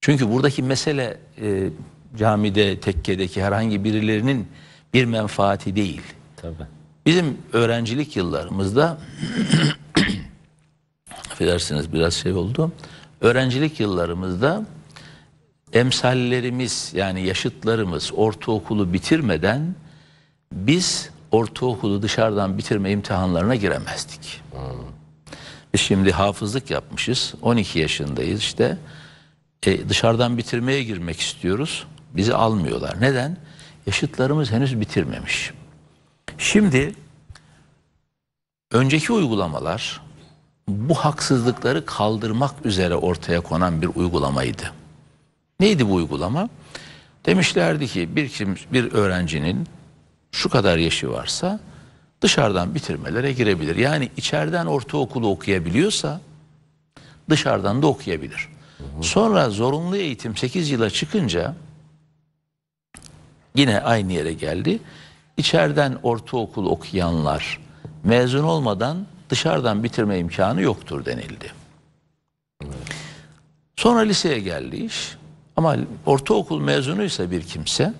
B: Çünkü buradaki mesele e, camide, tekkedeki herhangi birilerinin bir menfaati değil. Tabii. Bizim öğrencilik yıllarımızda affedersiniz biraz şey oldu. Öğrencilik yıllarımızda emsallerimiz yani yaşıtlarımız ortaokulu bitirmeden biz ortaokulu dışarıdan bitirme imtihanlarına giremezdik. Hmm. Biz şimdi hafızlık yapmışız. 12 yaşındayız işte. E, dışarıdan bitirmeye girmek istiyoruz. Bizi almıyorlar. Neden? Yaşıtlarımız henüz bitirmemiş. Şimdi önceki uygulamalar bu haksızlıkları kaldırmak üzere ortaya konan bir uygulamaydı. Neydi bu uygulama? Demişlerdi ki bir kim, bir öğrencinin şu kadar yaşı varsa dışarıdan bitirmelere girebilir. Yani içeriden ortaokulu okuyabiliyorsa dışarıdan da okuyabilir. Sonra zorunlu eğitim 8 yıla çıkınca yine aynı yere geldi. İçeriden ortaokul okuyanlar mezun olmadan dışarıdan bitirme imkanı yoktur denildi. Sonra liseye geldi iş. Ama ortaokul mezunuysa bir kimse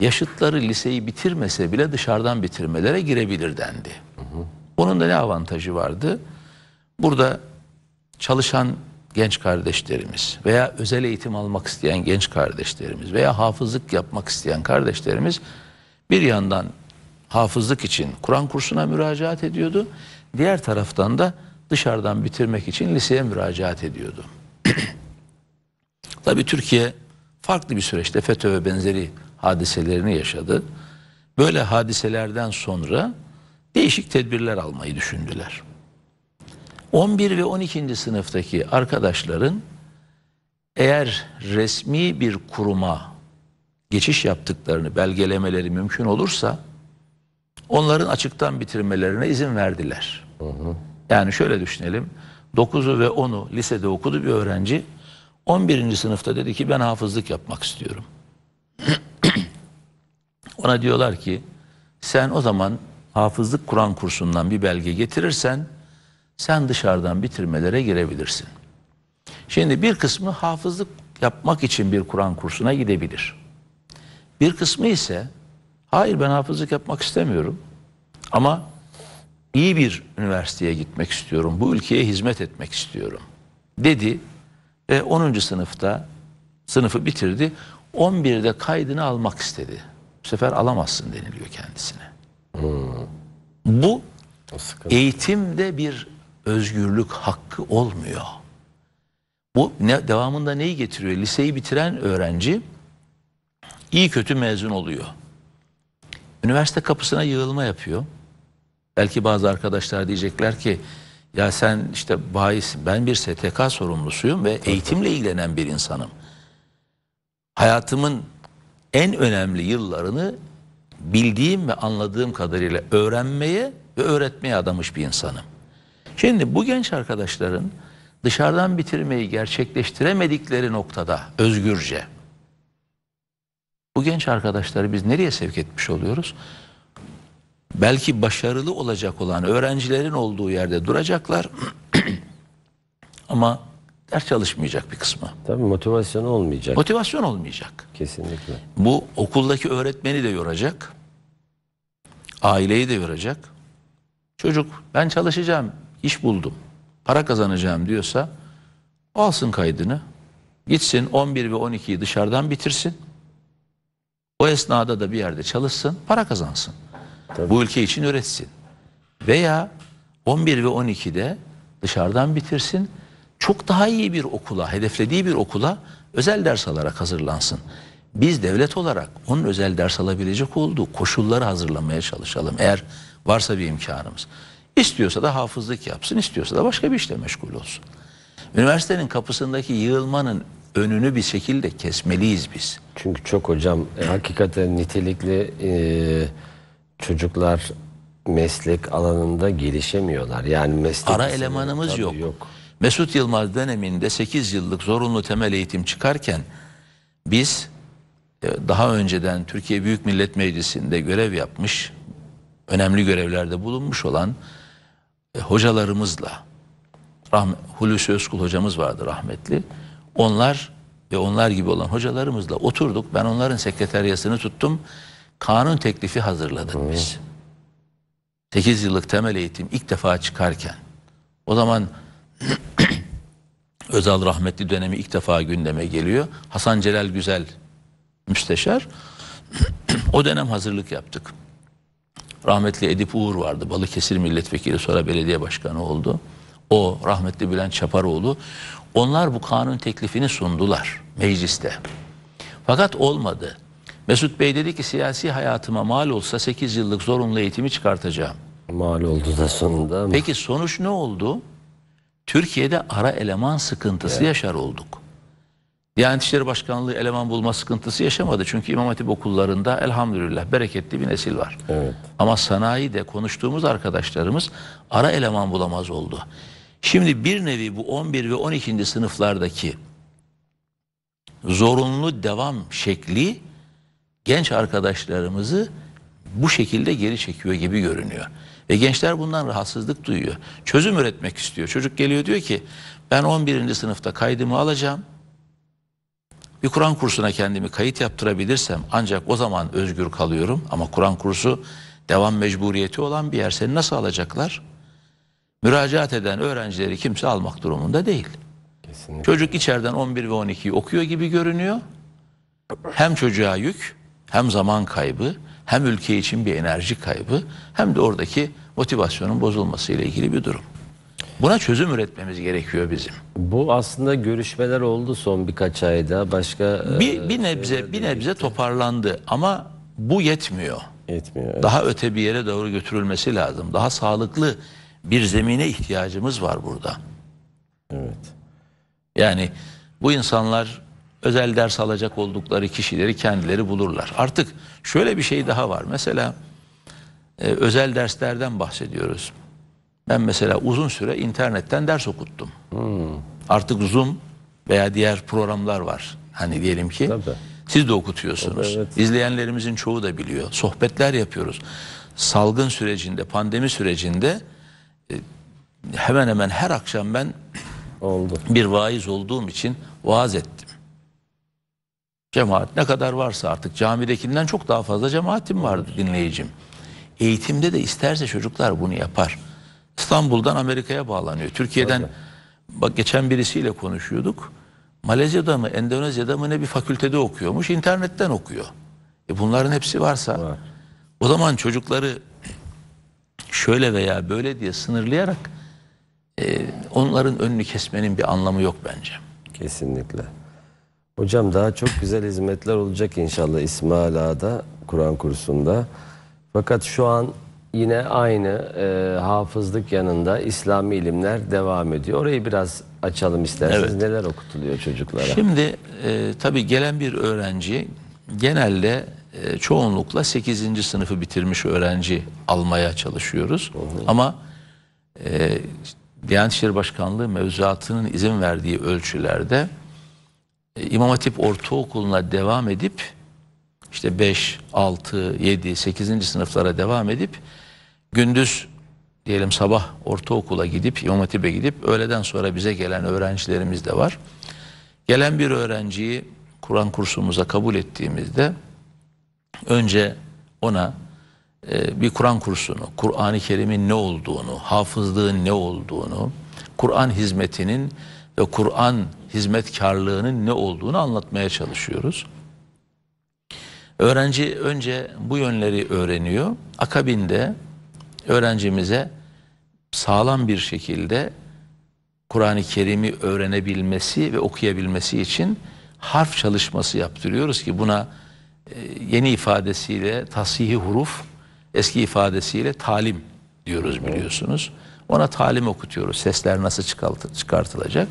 B: yaşıtları liseyi bitirmese bile dışarıdan bitirmelere girebilir dendi. Hı da ne avantajı vardı? Burada çalışan genç kardeşlerimiz veya özel eğitim almak isteyen genç kardeşlerimiz veya hafızlık yapmak isteyen kardeşlerimiz bir yandan hafızlık için Kur'an kursuna müracaat ediyordu. Diğer taraftan da dışarıdan bitirmek için liseye müracaat ediyordu. Tabii Türkiye farklı bir süreçte FETÖ ve benzeri hadiselerini yaşadı. Böyle hadiselerden sonra değişik tedbirler almayı düşündüler. 11 ve 12. sınıftaki arkadaşların eğer resmi bir kuruma geçiş yaptıklarını belgelemeleri mümkün olursa onların açıktan bitirmelerine izin verdiler. Hı hı. Yani şöyle düşünelim. 9'u ve 10'u lisede okudu bir öğrenci 11. sınıfta dedi ki ben hafızlık yapmak istiyorum. Ona diyorlar ki sen o zaman hafızlık Kur'an kursundan bir belge getirirsen sen dışarıdan bitirmelere girebilirsin. Şimdi bir kısmı hafızlık yapmak için bir Kur'an kursuna gidebilir. Bir kısmı ise hayır ben hafızlık yapmak istemiyorum ama iyi bir üniversiteye gitmek istiyorum. Bu ülkeye hizmet etmek istiyorum dedi ve 10. sınıfta sınıfı bitirdi. 11'de kaydını almak istedi. Bu sefer alamazsın deniliyor kendisine. Hmm. Bu eğitimde bir özgürlük hakkı olmuyor. Bu ne, devamında neyi getiriyor? Liseyi bitiren öğrenci iyi kötü mezun oluyor. Üniversite kapısına yığılma yapıyor. Belki bazı arkadaşlar diyecekler ki ya sen işte bahisin. Ben bir STK sorumlusuyum ve eğitimle ilgilenen bir insanım. Hayatımın en önemli yıllarını bildiğim ve anladığım kadarıyla öğrenmeye ve öğretmeye adamış bir insanım. Şimdi bu genç arkadaşların dışarıdan bitirmeyi gerçekleştiremedikleri noktada özgürce bu genç arkadaşları biz nereye sevk etmiş oluyoruz? belki başarılı olacak olan öğrencilerin olduğu yerde duracaklar
A: ama ders çalışmayacak bir kısmı. Tabii motivasyon olmayacak. Motivasyon olmayacak. Kesinlikle.
B: Bu okuldaki öğretmeni de yoracak. Aileyi de yoracak. Çocuk ben çalışacağım, iş buldum, para kazanacağım diyorsa alsın kaydını. Gitsin 11 ve 12'yi dışarıdan bitirsin. O esnada da bir yerde çalışsın, para kazansın. Tabii. Bu ülke için üretsin. Veya 11 ve 12'de dışarıdan bitirsin. Çok daha iyi bir okula, hedeflediği bir okula özel ders alarak hazırlansın. Biz devlet olarak onun özel ders alabilecek olduğu koşulları hazırlamaya çalışalım. Eğer varsa bir imkanımız. İstiyorsa da hafızlık yapsın, istiyorsa da başka bir işle meşgul olsun. Üniversitenin kapısındaki yığılmanın önünü bir
A: şekilde kesmeliyiz biz. Çünkü çok hocam e, hakikaten nitelikli e, çocuklar meslek alanında gelişemiyorlar. Yani meslek Ara elemanımız yok.
B: yok. Mesut Yılmaz döneminde 8 yıllık zorunlu temel eğitim çıkarken biz e, daha önceden Türkiye Büyük Millet Meclisi'nde görev yapmış, önemli görevlerde bulunmuş olan e, hocalarımızla rahmet, Hulusi Özkul hocamız vardı rahmetli. Onlar ve onlar gibi olan hocalarımızla oturduk. Ben onların sekreteryasını tuttum kanun teklifi hazırladık hmm. biz. 8 yıllık temel eğitim ilk defa çıkarken o zaman Özal rahmetli dönemi ilk defa gündeme geliyor. Hasan Celal Güzel müsteşar. o dönem hazırlık yaptık. Rahmetli Edip Uğur vardı. Balıkesir milletvekili sonra belediye başkanı oldu. O rahmetli Bülent Çaparoğlu. Onlar bu kanun teklifini sundular mecliste. Fakat olmadı. Mesut Bey dedi ki siyasi hayatıma mal olsa 8 yıllık zorunlu eğitimi çıkartacağım. Mal oldu da sonunda ama. Peki sonuç ne oldu? Türkiye'de ara eleman sıkıntısı evet. yaşar olduk. Diyanet İşleri Başkanlığı eleman bulma sıkıntısı yaşamadı. Çünkü İmam Hatip okullarında elhamdülillah bereketli bir nesil var. Evet. Ama sanayide konuştuğumuz arkadaşlarımız ara eleman bulamaz oldu. Şimdi bir nevi bu 11 ve 12. sınıflardaki zorunlu devam şekli genç arkadaşlarımızı bu şekilde geri çekiyor gibi görünüyor. Ve gençler bundan rahatsızlık duyuyor. Çözüm üretmek istiyor. Çocuk geliyor diyor ki ben 11. sınıfta kaydımı alacağım. Bir Kur'an kursuna kendimi kayıt yaptırabilirsem ancak o zaman özgür kalıyorum. Ama Kur'an kursu devam mecburiyeti olan bir yer. Seni nasıl alacaklar? Müracaat eden öğrencileri kimse almak durumunda değil. Kesinlikle. Çocuk içeriden 11 ve 12'yi okuyor gibi görünüyor. Hem çocuğa yük hem zaman kaybı hem ülke için bir enerji kaybı hem de oradaki motivasyonun bozulması ile ilgili bir durum.
A: Buna çözüm üretmemiz gerekiyor bizim. Bu aslında görüşmeler oldu son birkaç ayda. Başka bir, e,
B: bir nebze bir nebze gitti. toparlandı ama bu yetmiyor. Yetmiyor. Evet. Daha öte bir yere doğru götürülmesi lazım. Daha sağlıklı bir zemine ihtiyacımız var burada. Evet. Yani bu insanlar özel ders alacak oldukları kişileri kendileri bulurlar. Artık şöyle bir şey daha var. Mesela e, özel derslerden bahsediyoruz. Ben mesela uzun süre internetten ders okuttum. Hmm. Artık Zoom veya diğer programlar var. Hani diyelim ki Tabii. siz de okutuyorsunuz. Evet. İzleyenlerimizin çoğu da biliyor. Sohbetler yapıyoruz. Salgın sürecinde, pandemi sürecinde e, hemen hemen her akşam ben Oldu. bir vaiz olduğum için vaaz ettim. Cemaat ne kadar varsa artık camidekinden çok daha fazla cemaatim vardı dinleyicim. Eğitimde de isterse çocuklar bunu yapar. İstanbul'dan Amerika'ya bağlanıyor. Türkiye'den bak geçen birisiyle konuşuyorduk. Malezya'da mı Endonezya'da mı ne bir fakültede okuyormuş internetten okuyor. E bunların hepsi varsa evet. o zaman çocukları şöyle veya böyle diye sınırlayarak
A: e, onların önünü kesmenin bir anlamı yok bence. Kesinlikle. Hocam daha çok güzel hizmetler olacak inşallah İsmail Ağa'da Kur'an kursunda. Fakat şu an yine aynı e, hafızlık yanında İslami ilimler devam ediyor. Orayı biraz açalım isterseniz. Evet. Neler okutuluyor çocuklara? Şimdi e,
B: tabii gelen bir öğrenci genelde e, çoğunlukla 8. sınıfı bitirmiş öğrenci almaya çalışıyoruz. Hı hı. Ama e, Diyanet İşleri Başkanlığı mevzuatının izin verdiği ölçülerde e, İmam Hatip Ortaokulu'na devam edip işte 5, 6, 7, 8. sınıflara devam edip gündüz diyelim sabah ortaokula gidip İmam Hatip'e gidip öğleden sonra bize gelen öğrencilerimiz de var. Gelen bir öğrenciyi Kur'an kursumuza kabul ettiğimizde önce ona e, bir Kur'an kursunu, Kur'an-ı Kerim'in ne olduğunu, hafızlığın ne olduğunu, Kur'an hizmetinin ve Kur'an hizmetkarlığının ne olduğunu anlatmaya çalışıyoruz. Öğrenci önce bu yönleri öğreniyor. Akabinde öğrencimize sağlam bir şekilde Kur'an-ı Kerim'i öğrenebilmesi ve okuyabilmesi için harf çalışması yaptırıyoruz ki buna e, yeni ifadesiyle tasihi huruf, eski ifadesiyle talim diyoruz biliyorsunuz. Ona talim okutuyoruz. Sesler nasıl çıkartılacak?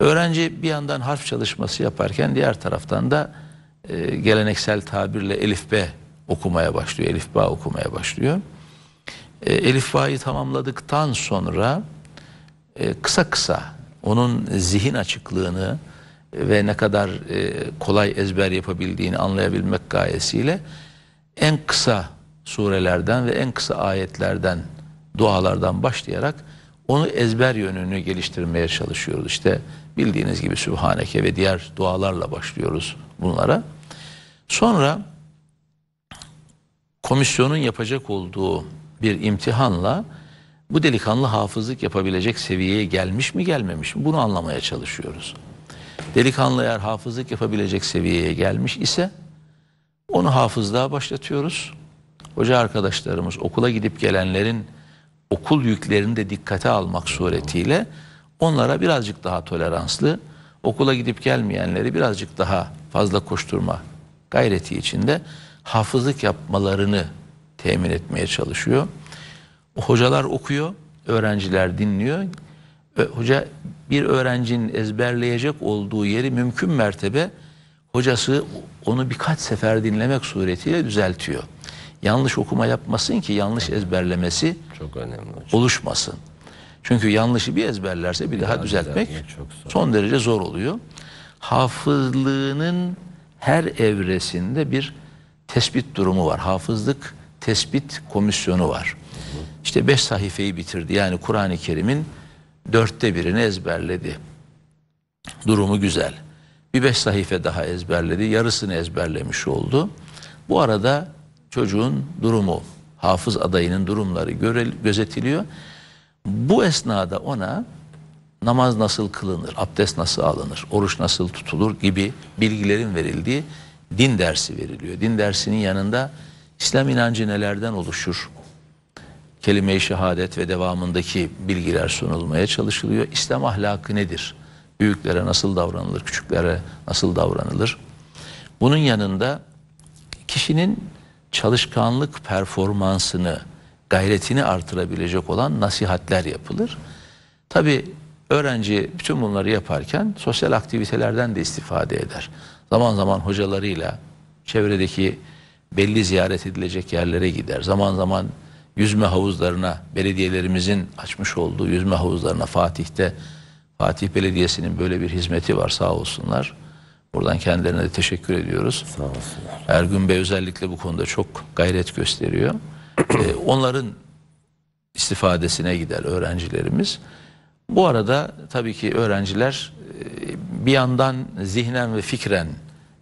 B: Öğrenci bir yandan harf çalışması yaparken diğer taraftan da e, geleneksel tabirle elifbe okumaya başlıyor. Elifba okumaya başlıyor. E, elifba'yı tamamladıktan sonra e, kısa kısa onun zihin açıklığını ve ne kadar e, kolay ezber yapabildiğini anlayabilmek gayesiyle en kısa surelerden ve en kısa ayetlerden dualardan başlayarak onu ezber yönünü geliştirmeye çalışıyoruz. İşte bildiğiniz gibi Sübhaneke ve diğer dualarla başlıyoruz bunlara. Sonra komisyonun yapacak olduğu bir imtihanla bu delikanlı hafızlık yapabilecek seviyeye gelmiş mi gelmemiş mi bunu anlamaya çalışıyoruz. Delikanlı eğer hafızlık yapabilecek seviyeye gelmiş ise onu hafızlığa başlatıyoruz. Hoca arkadaşlarımız okula gidip gelenlerin okul yüklerini de dikkate almak suretiyle onlara birazcık daha toleranslı, okula gidip gelmeyenleri birazcık daha fazla koşturma gayreti içinde hafızlık yapmalarını temin etmeye çalışıyor. Hocalar okuyor, öğrenciler dinliyor. Hoca bir öğrencinin ezberleyecek olduğu yeri mümkün mertebe hocası onu birkaç sefer dinlemek suretiyle düzeltiyor yanlış okuma yapmasın ki yanlış ezberlemesi çok önemli oluşmasın. Çünkü yanlışı bir ezberlerse bir, bir daha, daha düzeltmek son derece zor oluyor. Hafızlığının her evresinde bir tespit durumu var. Hafızlık tespit komisyonu var. İşte beş sayfayı bitirdi. Yani Kur'an-ı Kerim'in dörtte birini ezberledi. Durumu güzel. Bir beş sayfa daha ezberledi. Yarısını ezberlemiş oldu. Bu arada çocuğun durumu, hafız adayının durumları gözetiliyor. Bu esnada ona namaz nasıl kılınır, abdest nasıl alınır, oruç nasıl tutulur gibi bilgilerin verildiği din dersi veriliyor. Din dersinin yanında İslam inancı nelerden oluşur? Kelime-i şehadet ve devamındaki bilgiler sunulmaya çalışılıyor. İslam ahlakı nedir? Büyüklere nasıl davranılır, küçüklere nasıl davranılır? Bunun yanında kişinin çalışkanlık performansını, gayretini artırabilecek olan nasihatler yapılır. Tabi öğrenci bütün bunları yaparken sosyal aktivitelerden de istifade eder. Zaman zaman hocalarıyla çevredeki belli ziyaret edilecek yerlere gider. Zaman zaman yüzme havuzlarına, belediyelerimizin açmış olduğu yüzme havuzlarına Fatih'te, Fatih Belediyesi'nin böyle bir hizmeti var sağ olsunlar. Buradan kendilerine de teşekkür ediyoruz. Sağ olsunlar. Ergün Bey özellikle bu konuda çok gayret gösteriyor. ee, onların istifadesine gider öğrencilerimiz. Bu arada tabii ki öğrenciler e, bir yandan zihnen ve fikren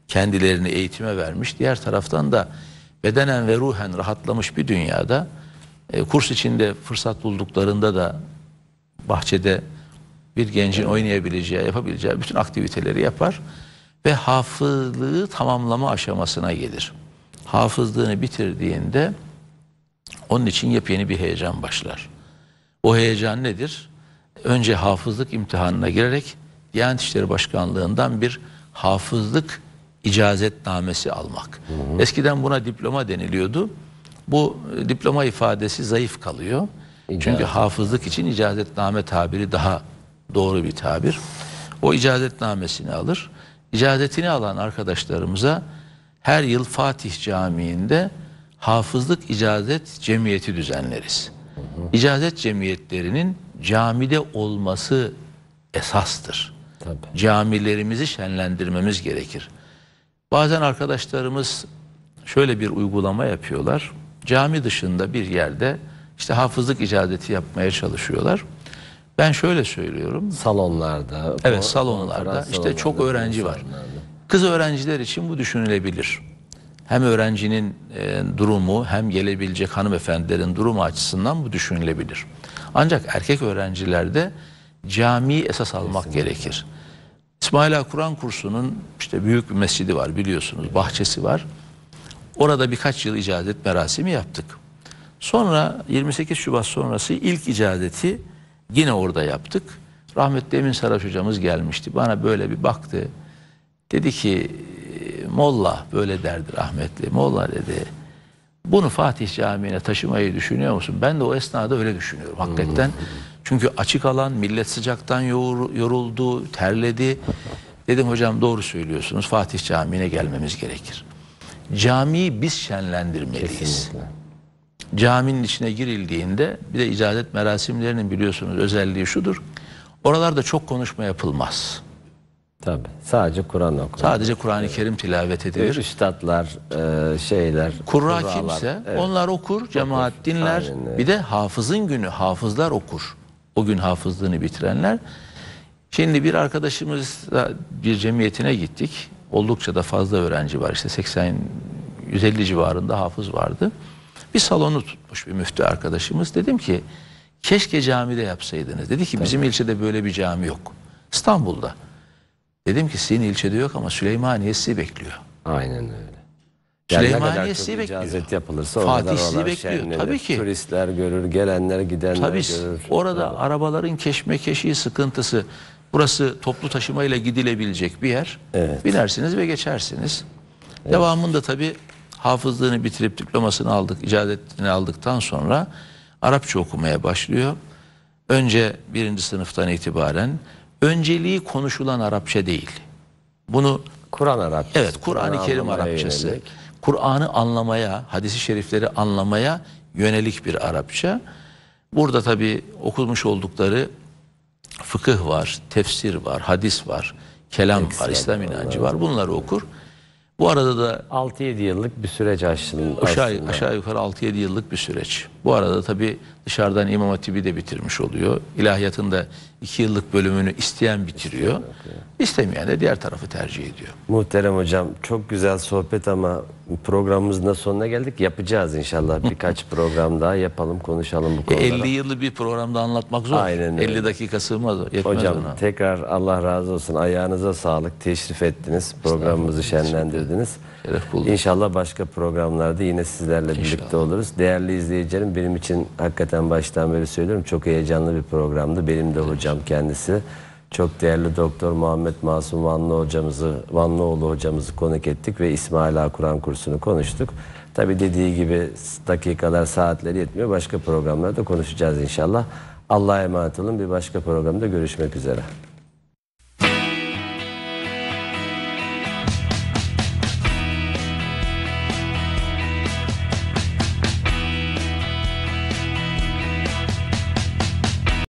B: kendilerini eğitime vermiş. Diğer taraftan da bedenen ve ruhen rahatlamış bir dünyada e, kurs içinde fırsat bulduklarında da bahçede bir gencin oynayabileceği, yapabileceği bütün aktiviteleri yapar ve hafızlığı tamamlama aşamasına gelir. Hafızlığını bitirdiğinde onun için yepyeni bir heyecan başlar. O heyecan nedir? Önce hafızlık imtihanına girerek Diyanet İşleri Başkanlığı'ndan bir hafızlık icazetnamesi almak. Hı hı. Eskiden buna diploma deniliyordu. Bu e, diploma ifadesi zayıf kalıyor. İcazet. Çünkü hafızlık için icazetname tabiri daha doğru bir tabir. O icazetnamesini alır icazetini alan arkadaşlarımıza her yıl Fatih Camii'nde hafızlık icazet cemiyeti düzenleriz. İcazet cemiyetlerinin camide olması esastır. Tabii. Camilerimizi şenlendirmemiz gerekir. Bazen arkadaşlarımız şöyle bir uygulama yapıyorlar. Cami dışında bir yerde işte hafızlık icazeti yapmaya çalışıyorlar. Ben şöyle söylüyorum. Salonlarda. Evet salonlarda. İşte çok öğrenci var. Kız öğrenciler için bu düşünülebilir. Hem öğrencinin e, durumu hem gelebilecek hanımefendilerin durumu açısından bu düşünülebilir. Ancak erkek öğrencilerde cami esas almak gerekir. İsmaila Kur'an kursunun işte büyük bir mescidi var biliyorsunuz. Bahçesi var. Orada birkaç yıl icazet merasimi yaptık. Sonra 28 Şubat sonrası ilk icadeti. Yine orada yaptık. Rahmetli Emin Saraç hocamız gelmişti. Bana böyle bir baktı. Dedi ki e, Molla böyle derdi rahmetli. Molla dedi bunu Fatih Camii'ne taşımayı düşünüyor musun? Ben de o esnada öyle düşünüyorum hakikaten. Çünkü açık alan millet sıcaktan yoruldu, terledi. Dedim hocam doğru söylüyorsunuz Fatih Camii'ne gelmemiz gerekir. Camiyi biz şenlendirmeliyiz. Kesinlikle caminin içine girildiğinde bir de icazet merasimlerinin biliyorsunuz özelliği şudur. Oralarda çok konuşma yapılmaz. Tabi. Sadece Kur'an okunur. Sadece Kur'an-ı Kerim tilavet edilir. Üstadlar, e, şeyler. Kurra kimse. Evet. Onlar
A: okur, cemaat okur.
B: dinler. Aynen. Bir de hafızın günü, hafızlar okur. O gün hafızlığını bitirenler. Şimdi bir arkadaşımız bir cemiyetine gittik. Oldukça da fazla öğrenci var. işte 80 150 civarında hafız vardı. Bir salonu tutmuş bir müftü arkadaşımız. Dedim ki keşke camide yapsaydınız. Dedi ki bizim ilçede böyle bir cami yok. İstanbul'da. Dedim ki sizin ilçede yok ama Süleymaniye sizi bekliyor. Aynen öyle. Yani Süleymaniye sizi bekliyor. yapılırsa Fatih sizi bekliyor. Şenlenir. Tabii ki.
A: Turistler görür, gelenler gidenler Tabii, görür.
B: Orada Bravo. arabaların keşmekeşi sıkıntısı. Burası toplu taşımayla gidilebilecek bir yer. Evet. Binersiniz ve geçersiniz. Evet. Devamında tabii hafızlığını bitirip diplomasını aldık, icadetini aldıktan sonra Arapça okumaya başlıyor. Önce birinci sınıftan itibaren önceliği konuşulan Arapça değil. Bunu Kur'an Arapçası. Evet, Kur'an-ı Kur Kerim Arapçası. Kur'an'ı anlamaya, hadisi şerifleri anlamaya yönelik bir Arapça. Burada tabi okumuş oldukları fıkıh var, tefsir var, hadis var, kelam Eksel, var, İslam inancı var. Bunları okur. Bu arada da 6-7 yıllık bir süreç aşağı, Aşağı, aşağı yukarı 6-7 yıllık bir süreç. Bu arada tabii dışarıdan İmam Hatibi de bitirmiş oluyor. İlahiyatın
A: da iki yıllık bölümünü isteyen bitiriyor. İstemeyen de diğer tarafı tercih ediyor. Muhterem hocam çok güzel sohbet ama programımızın da sonuna geldik. Yapacağız inşallah birkaç program daha yapalım konuşalım bu e, konuda. 50
B: yıllık bir programda anlatmak zor. Aynen 50 dakika sığmaz. hocam ona.
A: tekrar Allah razı olsun ayağınıza sağlık teşrif ettiniz. Programımızı şenlendirdiniz. Şeref buldum. İnşallah başka programlarda yine sizlerle İnşallah. birlikte oluruz. Değerli izleyicilerim benim için hakikaten baştan beri söylüyorum çok heyecanlı bir programdı. Benim de hocam kendisi. Çok değerli Doktor Muhammed Masum Vanlı hocamızı, Vanlıoğlu hocamızı konuk ettik ve İsmail Ağa Kur'an kursunu konuştuk. Tabi dediği gibi dakikalar, saatleri yetmiyor. Başka programlarda konuşacağız inşallah. Allah'a emanet olun. Bir başka programda görüşmek üzere.